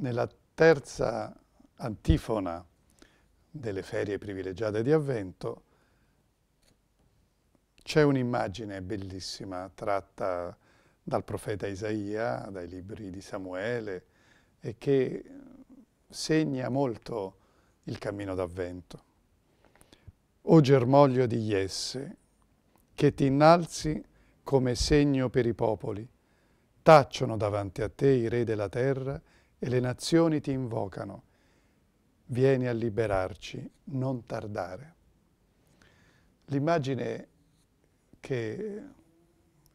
nella terza antifona delle ferie privilegiate di Avvento c'è un'immagine bellissima tratta dal profeta Isaia, dai libri di Samuele e che segna molto il cammino d'avvento. O germoglio di Iesse, che ti innalzi come segno per i popoli, tacciono davanti a te i re della terra e le nazioni ti invocano. Vieni a liberarci, non tardare. L'immagine che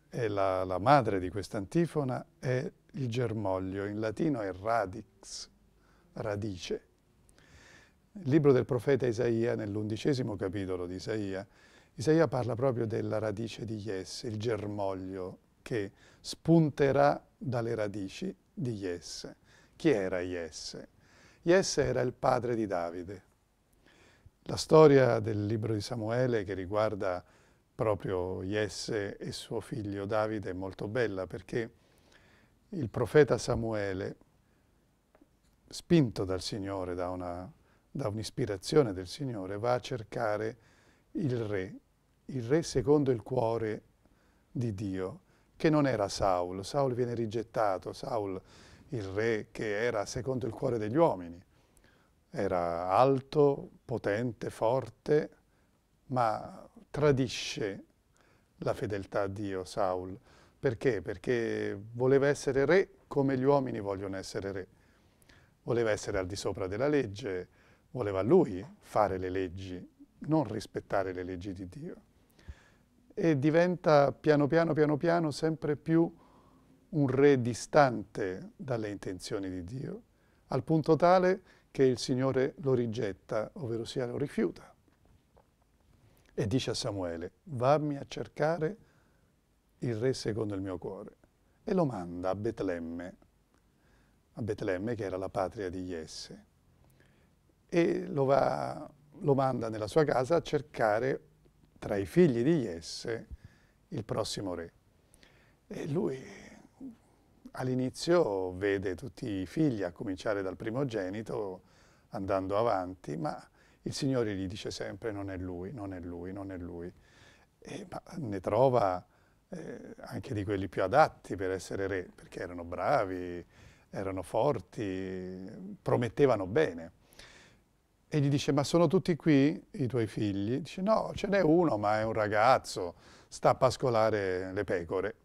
è la, la madre di quest'antifona è il germoglio, in latino è radix, radice. Il libro del profeta Isaia, nell'undicesimo capitolo di Isaia, Isaia parla proprio della radice di Jesse, il germoglio che spunterà dalle radici di Jesse. Chi era Iesse? Iesse era il padre di Davide. La storia del libro di Samuele che riguarda proprio Iesse e suo figlio Davide è molto bella perché il profeta Samuele, spinto dal Signore, da, un'ispirazione del Signore, va a cercare il re, il re secondo il cuore di Dio, che non era Saul. Saul viene rigettato, Saul il re che era secondo il cuore degli uomini. Era alto, potente, forte, ma tradisce la fedeltà a Dio, Saul. Perché? Perché voleva essere re come gli uomini vogliono essere re. Voleva essere al di sopra della legge, voleva lui fare le leggi, non rispettare le leggi di Dio. E diventa piano piano, piano piano sempre più un re distante dalle intenzioni di Dio, al punto tale che il Signore lo rigetta, ovvero sia lo rifiuta. E dice a Samuele, vammi a cercare il re secondo il mio cuore. E lo manda a Betlemme, a Betlemme che era la patria di Jesse. E lo, va, lo manda nella sua casa a cercare tra i figli di Jesse il prossimo re. E lui all'inizio vede tutti i figli, a cominciare dal primogenito, andando avanti, ma il Signore gli dice sempre non è lui, non è lui, non è lui. E, ma ne trova eh, anche di quelli più adatti per essere re, perché erano bravi, erano forti, promettevano bene. E gli dice, ma sono tutti qui i tuoi figli? Dice, no, ce n'è uno, ma è un ragazzo, sta a pascolare le pecore.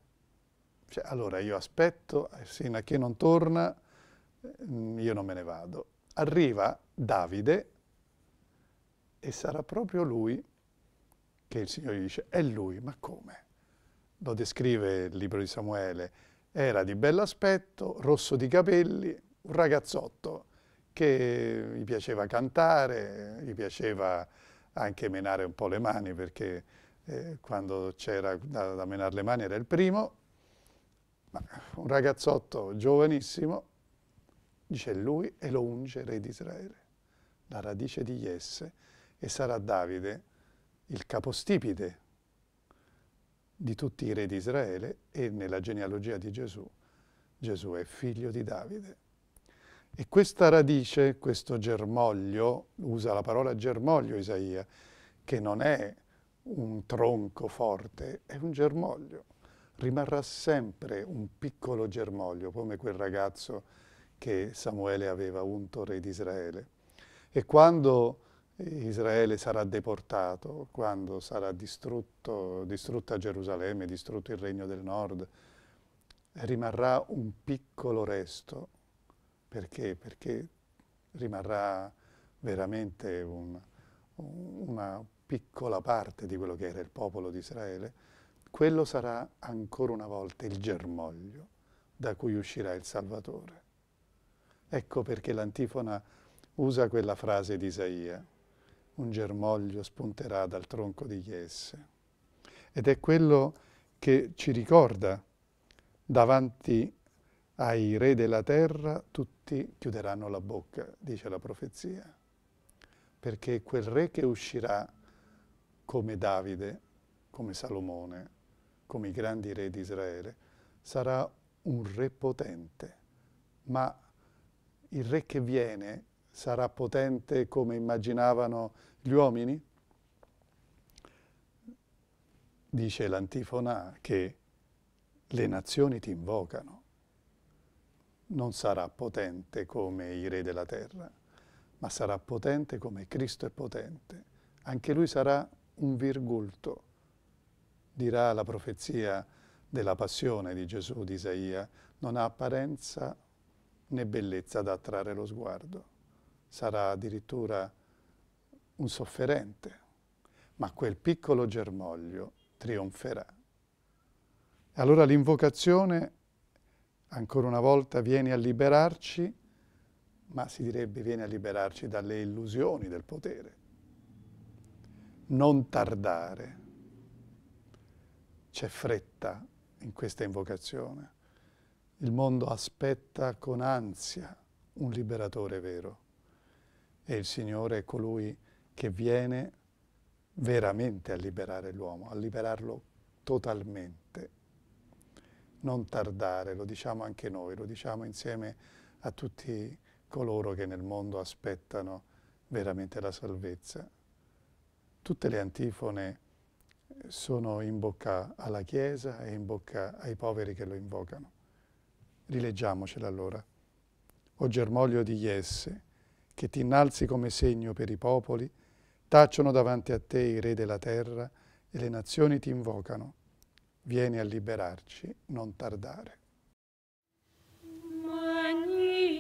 Cioè, allora io aspetto, fino a che non torna, mm, io non me ne vado. Arriva Davide e sarà proprio lui che il Signore gli dice, è lui, ma come? Lo descrive il libro di Samuele, era di bell'aspetto, rosso di capelli, un ragazzotto che gli piaceva cantare, gli piaceva anche menare un po' le mani perché eh, quando c'era da, da menare le mani era il primo un ragazzotto giovanissimo dice lui e lo unge re di Israele, la radice di Jesse, e sarà Davide il capostipite di tutti i re di Israele e nella genealogia di Gesù, Gesù è figlio di Davide. E questa radice, questo germoglio, usa la parola germoglio Isaia, che non è un tronco forte, è un germoglio rimarrà sempre un piccolo germoglio, come quel ragazzo che Samuele aveva unto re di Israele. E quando Israele sarà deportato, quando sarà distrutto, distrutta Gerusalemme, distrutto il Regno del Nord, rimarrà un piccolo resto. Perché? Perché rimarrà veramente un, una piccola parte di quello che era il popolo di Israele, quello sarà ancora una volta il germoglio da cui uscirà il Salvatore. Ecco perché l'antifona usa quella frase di Isaia, un germoglio spunterà dal tronco di Jesse. Ed è quello che ci ricorda, davanti ai re della terra tutti chiuderanno la bocca, dice la profezia, perché quel re che uscirà come Davide, come Salomone, come i grandi re di Israele, sarà un re potente, ma il re che viene sarà potente come immaginavano gli uomini? Dice l'antifona che le nazioni ti invocano, non sarà potente come i re della terra, ma sarà potente come Cristo è potente. Anche lui sarà un virgulto dirà la profezia della passione di Gesù, di Isaia, non ha apparenza né bellezza da attrarre lo sguardo. Sarà addirittura un sofferente, ma quel piccolo germoglio trionferà. Allora l'invocazione, ancora una volta, viene a liberarci, ma si direbbe viene a liberarci dalle illusioni del potere. Non tardare c'è fretta in questa invocazione. Il mondo aspetta con ansia un liberatore vero e il Signore è colui che viene veramente a liberare l'uomo, a liberarlo totalmente. Non tardare, lo diciamo anche noi, lo diciamo insieme a tutti coloro che nel mondo aspettano veramente la salvezza. Tutte le antifone sono in bocca alla Chiesa e in bocca ai poveri che lo invocano. Rileggiamocela allora. O germoglio di Iesse, che ti innalzi come segno per i popoli, tacciono davanti a te i re della terra e le nazioni ti invocano. Vieni a liberarci, non tardare. Magnifica